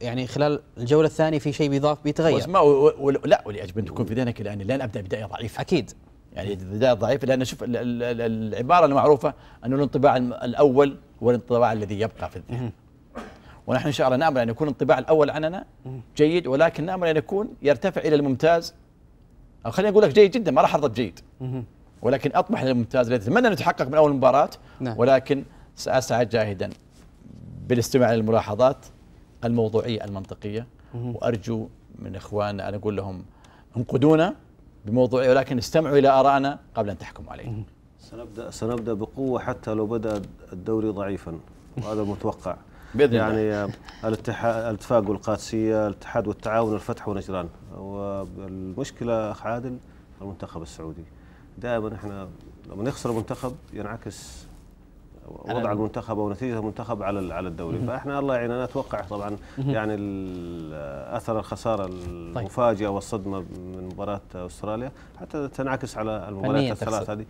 يعني خلال الجوله الثانيه في شيء بيضاف بيتغير واسماء لا يجب ان تكون في ذهنك الان لا ابدا بدايه ضعيفه اكيد يعني بدايه ضعيفه لان شوف العباره المعروفه انه الانطباع الاول هو الانطباع الذي يبقى في الذهن ونحن ان شاء الله نامل ان يكون الانطباع الاول عننا جيد ولكن نامل ان يكون يرتفع الى الممتاز او خليني اقول لك جيد جدا ما راح ارضى بجيد ولكن اطمح الى الممتاز الذي اتمنى ان يتحقق من اول مباراه نعم. ولكن ساسعى جاهدا بالاستماع للملاحظات الموضوعية المنطقية وأرجو من إخواننا أن أقول لهم انقدونا بموضوعية ولكن استمعوا إلى آرائنا قبل أن تحكموا علينا سنبدأ, سنبدأ بقوة حتى لو بدأ الدوري ضعيفا وهذا متوقع باذن يعني الاتحاد الاتفاق والقادسيه، الاتحاد والتعاون الفتح ونجران والمشكله اخ عادل المنتخب السعودي دائما احنا لما نخسر المنتخب ينعكس وضع المنتخب او نتيجه المنتخب على على الدوري فاحنا الله يعيننا نتوقع طبعا يعني اثر الخساره طيب. المفاجئه والصدمه من مباراه استراليا حتى تنعكس على المباريات الثلاث هذه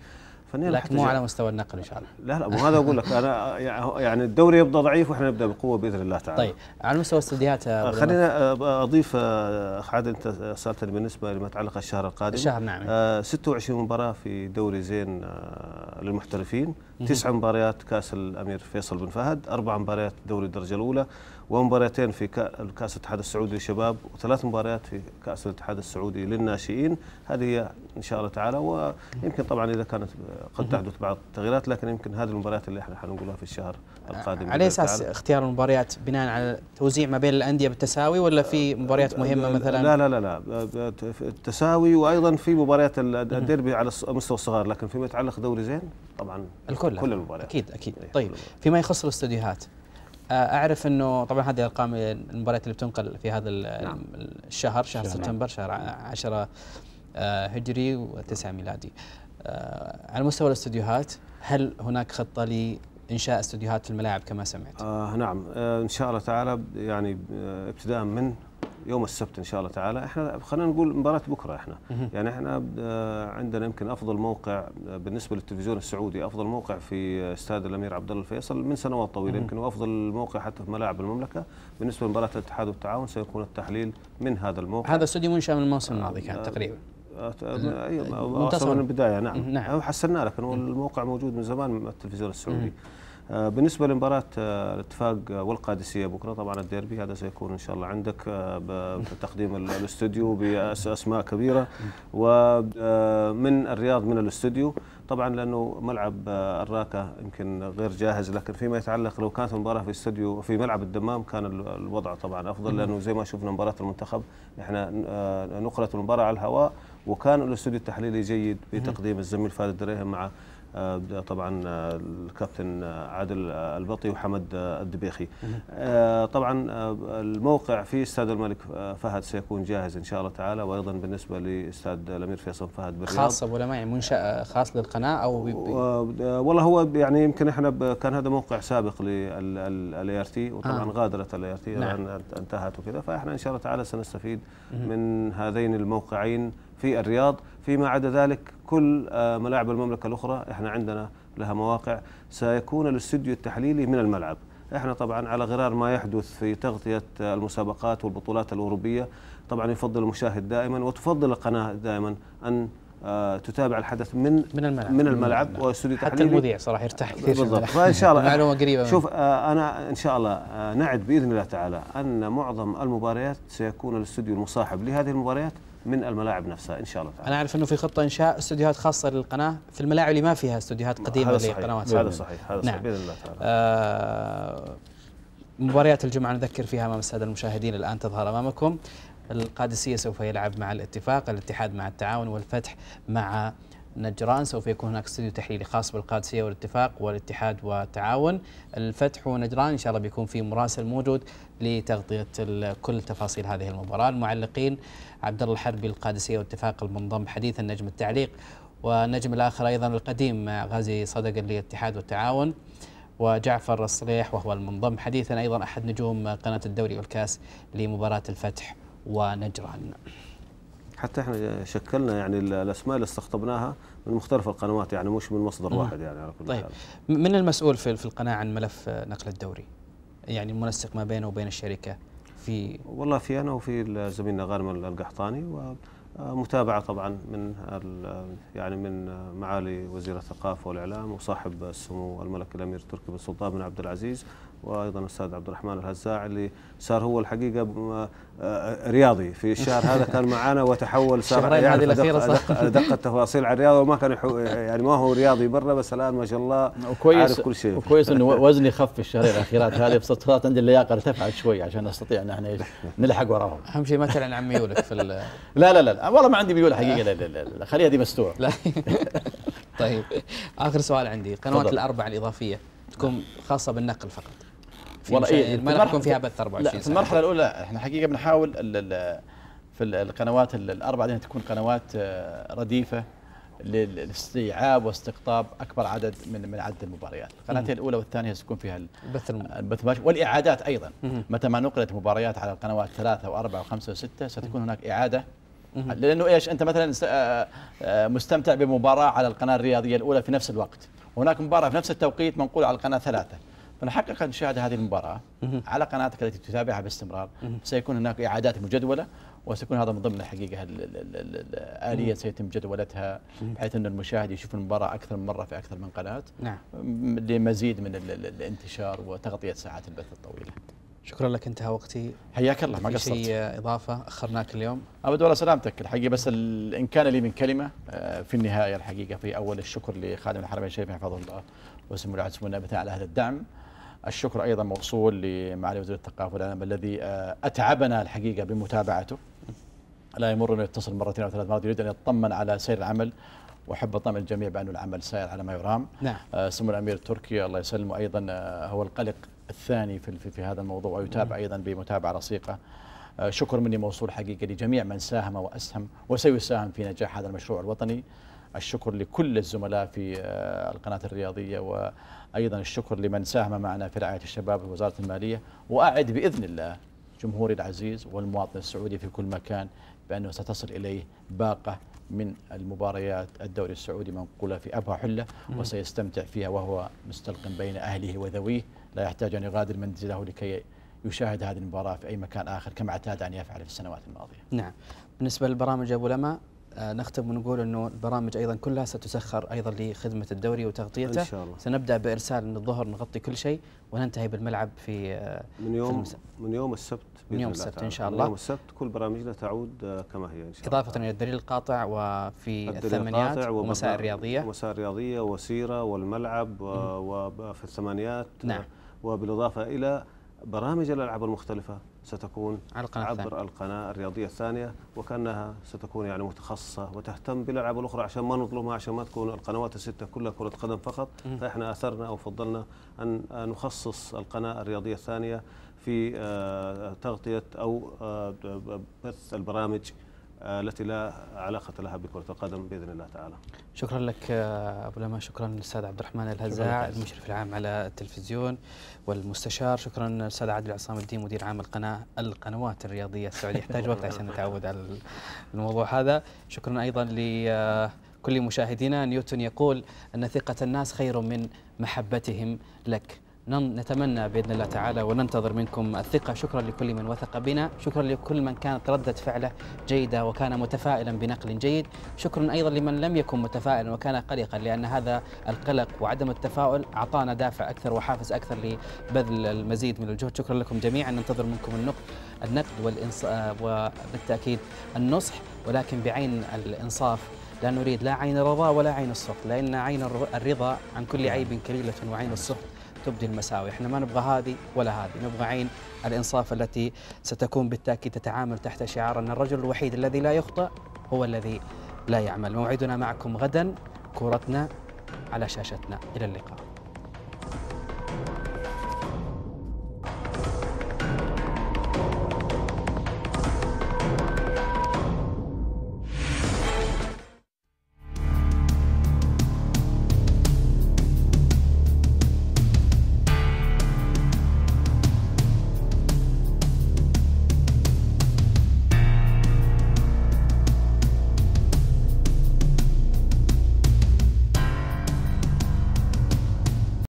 فنيا لكن مو على مستوى النقل ان شاء الله لا لا مو هذا اقول لك انا يعني،, يعني الدوري يبدا ضعيف واحنا نبدا بقوه باذن الله تعالى طيب على مستوى الاستديوهات آه، خلينا آه، اضيف اخ آه، عاد انت سالتني بالنسبه لما يتعلق الشهر القادم الشهر نعم 26 مباراه في دوري زين للمحترفين تسع مباريات كاس الامير فيصل بن فهد اربع مباريات دوري الدرجه الاولى ومباراتين في كاس الاتحاد السعودي للشباب وثلاث مباريات في كاس الاتحاد السعودي للناشئين هذه هي ان شاء الله تعالى ويمكن طبعا اذا كانت قد تحدث بعض التغييرات لكن يمكن هذه المباريات اللي احنا حنقولها في الشهر القادم على اساس اختيار المباريات بناء على توزيع ما بين الانديه بالتساوي ولا في مباريات مهمه مثلا لا لا لا لا التساوي وايضا في مباريات الديربي على مستوى الصغار لكن فيما يتعلق دوري زين طبعا الكل كل المباريات اكيد اكيد إيه، طيب فيما يخص الاستديوهات آه، اعرف انه طبعا هذه ارقام المباريات اللي بتنقل في هذا نعم. الشهر شهر نعم. سبتمبر شهر 10 آه، هجري و9 ميلادي آه، على مستوى الاستديوهات هل هناك خطه لانشاء استديوهات في الملاعب كما سمعت؟ آه نعم آه ان شاء الله تعالى يعني ابتداء من يوم السبت ان شاء الله تعالى احنا خلينا نقول مباراه بكره احنا يعني احنا عندنا يمكن افضل موقع بالنسبه للتلفزيون السعودي افضل موقع في استاد الامير عبد الله الفيصل من سنوات طويله يمكن وافضل موقع حتى في ملاعب المملكه بالنسبه لمباراه الاتحاد والتعاون سيكون التحليل من هذا الموقع هذا استوديو منشا من الموسم الماضي كان آه، تقريبا ايوه من البدايه نعم, نعم. حسنا لكن الموقع موجود من زمان التلفزيون السعودي آه، بالنسبه لمباراه آه، الاتفاق آه، والقادسيه بكره طبعا الديربي هذا سيكون ان شاء الله عندك بتقديم الاستوديو باسماء كبيره ومن الرياض من الاستوديو طبعا لانه ملعب الراكه يمكن غير جاهز لكن فيما يتعلق لو كانت المباراه في استوديو في ملعب الدمام كان الوضع طبعا افضل لانه زي ما شفنا مباراه المنتخب احنا نقلت المباراه على الهواء وكان الاستوديو التحليلي جيد بتقديم الزميل فادي الدريهم مع آه، طبعا آه، الكابتن عادل آه، البطي وحمد الدبيخي طبعا الموقع في استاد الملك فهد سيكون جاهز ان شاء الله تعالى وايضا بالنسبه لاستاد الامير فيصل فهد بالرياض خاص ابو يعني منشاه خاص للقناه او والله هو يعني يمكن احنا كان هذا موقع سابق للاي ار تي وطبعا آه. غادرت الاي ار تي الان نعم. انتهت وكذا فاحنا ان شاء الله تعالى سنستفيد من هذين الموقعين في الرياض فيما عدا ذلك كل آه، ملاعب المملكة الأخرى إحنا عندنا لها مواقع سيكون الاستوديو التحليلي من الملعب احنا طبعا على غرار ما يحدث في تغطيه المسابقات والبطولات الاوروبيه طبعا يفضل المشاهد دائما وتفضل القناه دائما ان آه، تتابع الحدث من من الملعب من الملعب واستوديو تحليلي حتى المذيع صراحه يرتاح كثير بالضبط فان شاء الله معلومه قريبه شوف آه انا ان شاء الله آه نعد باذن الله تعالى ان معظم المباريات سيكون الاستوديو المصاحب لهذه المباريات من الملاعب نفسها ان شاء الله تعالى. انا اعرف انه في خطه انشاء استديوهات خاصه للقناه في الملاعب اللي ما فيها استديوهات قديمه للقنوات هذا صحيح هذا نعم. صحيح باذن الله تعالى. آه مباريات الجمعه نذكر فيها امام الساده المشاهدين الان تظهر امامكم القادسية سوف يلعب مع الاتفاق الاتحاد مع التعاون والفتح مع نجران سوف يكون هناك استوديو تحليلي خاص بالقادسية والاتفاق والاتحاد والتعاون الفتح ونجران إن شاء الله بيكون في مراسل موجود لتغطية كل تفاصيل هذه المباراة المعلقين عبد الله الحربي القادسية والاتفاق المنضم حديثا نجم التعليق والنجم الآخر أيضا القديم غازي صدق للاتحاد والتعاون وجعفر الصليح وهو المنضم حديثا أيضا أحد نجوم قناة الدوري والكاس لمباراة الفتح ونجران حتى احنا شكلنا يعني الاسماء اللي استقطبناها من مختلف القنوات يعني مش من مصدر واحد يعني على كل طيب حال. من المسؤول في, في القناه عن ملف نقل الدوري؟ يعني المنسق ما بينه وبين الشركه في والله في انا وفي زميلنا غانم القحطاني ومتابعه آه، طبعا من آه، يعني من آه، معالي وزير الثقافه والاعلام وصاحب السمو الملك الامير تركي بن سلطان بن عبد العزيز وايضا الاستاذ عبد الرحمن الهزاع اللي صار هو الحقيقه آه، آه، رياضي في الشهر هذا كان معنا وتحول صار يعرف دقة, دقة تفاصيل على الرياضه وما كان يعني ما هو رياضي برا بس الان ما شاء الله وكويس عارف كل شيء وكويس انه وزني خف في الشهرين الاخيرات هذه صارت عندي اللياقه ارتفعت شوي عشان نستطيع ان احنا نلحق وراهم اهم شيء ما تعلن عن ميولك في لا لا لا والله ما عندي ميول حقيقه لا لا لا, لا خليها دي مستوره طيب اخر سؤال عندي القنوات الاربع الاضافيه تكون خاصه بالنقل فقط والله إيه ما راح يكون فيها بث 24 ساعه لا في المرحله الاولى احنا حقيقه بنحاول في القنوات الاربعه دي تكون قنوات آه، رديفه للاستيعاب واستقطاب اكبر عدد من من عدد المباريات، القناتين الاولى والثانيه سيكون فيها البث البث والاعادات ايضا متى ما نقلت مباريات على القنوات ثلاثه واربعه وخمسه وسته ستكون هناك اعاده لانه ايش انت مثلا آه، آه، مستمتع بمباراه على القناه الرياضيه الاولى في نفس الوقت، وهناك مباراه في نفس التوقيت منقوله على القناه ثلاثه من حقق أن هذه المباراة على قناتك التي تتابعها باستمرار سيكون هناك إعادات مجدولة وسيكون هذا من ضمن الحقيقة الآلية سيتم جدولتها بحيث أن المشاهد يشوف المباراة أكثر من مرة في أكثر من قناة نعم. لمزيد من الانتشار وتغطية ساعات البث الطويلة شكرا لك انتهى وقتي حياك الله ما قصرت شيء اضافه اخرناك اليوم ابد ولا سلامتك الحقيقه بس ان كان لي من كلمه آه، في النهايه الحقيقه في اول الشكر لخادم الحرمين الشريفين حفظه الله وسمو العهد سمو على هذا الدعم الشكر أيضا موصول لمعالي وزير الثقافة والإعلام الذي آه، أتعبنا الحقيقة بمتابعته لا يمر أنه يتصل مرتين أو ثلاث مرات يريد أن يطمن على سير العمل واحب اطمن الجميع بأن العمل سائر على ما يرام نعم. آه سمو الامير التركي الله يسلمه ايضا آه، هو القلق الثاني في في هذا الموضوع ويتابع ايضا بمتابعه رصيقه آه شكر مني موصول حقيقه لجميع من ساهم واسهم وسيساهم في نجاح هذا المشروع الوطني الشكر لكل الزملاء في آه، القناة الرياضية وأيضا الشكر لمن ساهم معنا في رعاية الشباب في وزارة المالية وأعد بإذن الله جمهوري العزيز والمواطن السعودي في كل مكان بأنه ستصل إليه باقة من المباريات الدوري السعودي منقولة في أبها حلة وسيستمتع فيها وهو مستلق بين أهله وذويه لا يحتاج أن يغادر منزله لكي يشاهد هذه المباراة في أي مكان آخر كما اعتاد أن يفعل في السنوات الماضية نعم بالنسبة للبرامج أبو لما آه، نختم ونقول انه البرامج ايضا كلها ستسخر ايضا لخدمه الدوري وتغطيته ان شاء الله سنبدا بارسال من الظهر نغطي كل شيء وننتهي بالملعب في آه، من يوم في المس... من يوم السبت من يوم السبت ان شاء الله من يوم السبت كل برامجنا تعود آه، كما هي ان شاء الله اضافه الى الدليل القاطع وفي الثمانيات ومساء الرياضيه ومساء الرياضيه وسيره والملعب وفي الثمانيات نعم وبالاضافه الى برامج الالعاب المختلفه ستكون على القناة عبر الثانية. القناة الرياضية الثانية وكأنها ستكون يعني متخصصة وتهتم بالألعاب الأخرى عشان ما نظلمها عشان ما تكون القنوات الستة كلها كرة قدم فقط م. فإحنا أثرنا أو فضلنا أن نخصص القناة الرياضية الثانية في آه، تغطية أو آه، بث البرامج آه، التي لا علاقة لها بكرة القدم بإذن الله تعالى شكرا لك آه، أبو لما شكرا للأستاذ عبد الرحمن الهزاع المشرف العام على التلفزيون والمستشار شكرا للأستاذ عادل عصام الدين مدير عام القناة القنوات الرياضية السعودية يحتاج وقت عشان نتعود على الموضوع هذا شكرا أيضا ل آه، كل مشاهدينا نيوتن يقول أن ثقة الناس خير من محبتهم لك نتمنى باذن الله تعالى وننتظر منكم الثقه شكرا لكل من وثق بنا شكرا لكل من كانت رده فعله جيده وكان متفائلا بنقل جيد شكرا ايضا لمن لم يكن متفائلا وكان قلقا لان هذا القلق وعدم التفاؤل اعطانا دافع اكثر وحافز اكثر لبذل المزيد من الجهد شكرا لكم جميعا ننتظر منكم النقد النقد والإنص... وبالتاكيد النصح ولكن بعين الانصاف لا نريد لا عين الرضا ولا عين السخط لان عين الرضا عن كل نعم. عيب كليله وعين السخط تبدي المساوي احنا ما نبغى هذه ولا هذه نبغى عين الإنصاف التي ستكون بالتأكيد تتعامل تحت شعار أن الرجل الوحيد الذي لا يخطئ هو الذي لا يعمل موعدنا معكم غدا كورتنا على شاشتنا إلى اللقاء